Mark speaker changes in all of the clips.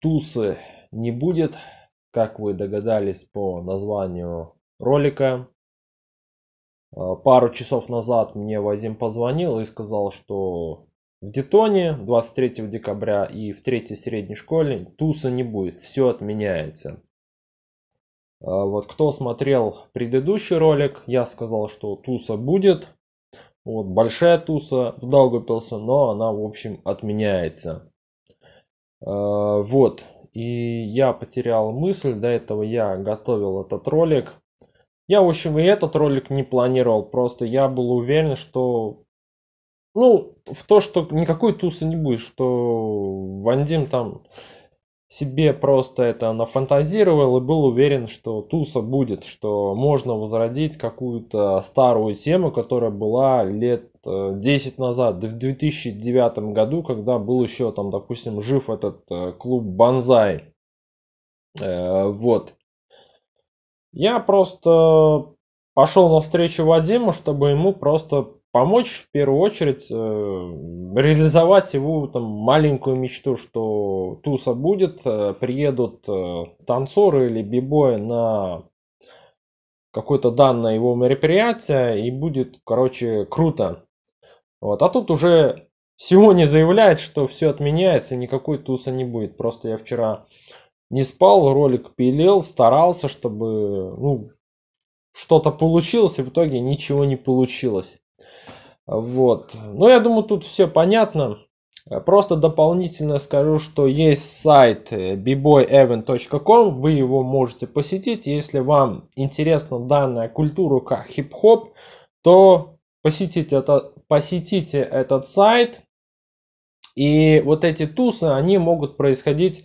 Speaker 1: тусы не будет, как вы догадались по названию ролика. А, пару часов назад мне Вадим позвонил и сказал, что в Детоне 23 декабря и в третьей средней школе туса не будет, все отменяется. А, вот кто смотрел предыдущий ролик, я сказал, что туса будет. Вот большая туса в Даугапилсе, но она в общем отменяется. А, вот, и я потерял мысль, до этого я готовил этот ролик. Я, в общем, и этот ролик не планировал, просто я был уверен, что... Ну, в то, что никакой тусы не будет, что Вандим там себе просто это нафантазировал и был уверен, что туса будет, что можно возродить какую-то старую тему, которая была лет 10 э, назад, в 2009 году, когда был еще там, допустим, жив этот э, клуб Банзай. Э, вот. Я просто пошел навстречу Вадиму, чтобы ему просто помочь в первую очередь э, реализовать его там маленькую мечту, что туса будет, э, приедут э, танцоры или бибои на какое-то данное его мероприятие и будет, короче, круто. Вот, а тут уже сегодня заявляет, что все отменяется, никакой туса не будет. Просто я вчера не спал, ролик пилил, старался, чтобы ну, что-то получилось, и в итоге ничего не получилось. Вот. Ну, я думаю, тут все понятно. Просто дополнительно скажу, что есть сайт э, bboyevan.com, вы его можете посетить. Если вам интересна данная культура как хип-хоп, то посетите, это, посетите этот сайт. И вот эти тусы, они могут происходить э,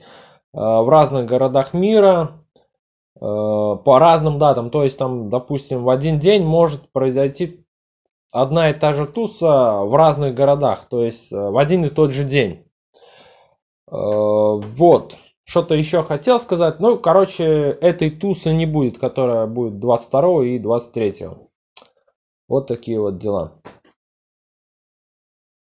Speaker 1: в разных городах мира, э, по разным датам. То есть там, допустим, в один день может произойти одна и та же туса в разных городах, то есть э, в один и тот же день. Э, вот. Что-то еще хотел сказать. Ну, короче, этой тусы не будет, которая будет 22 и 23. Вот такие вот дела.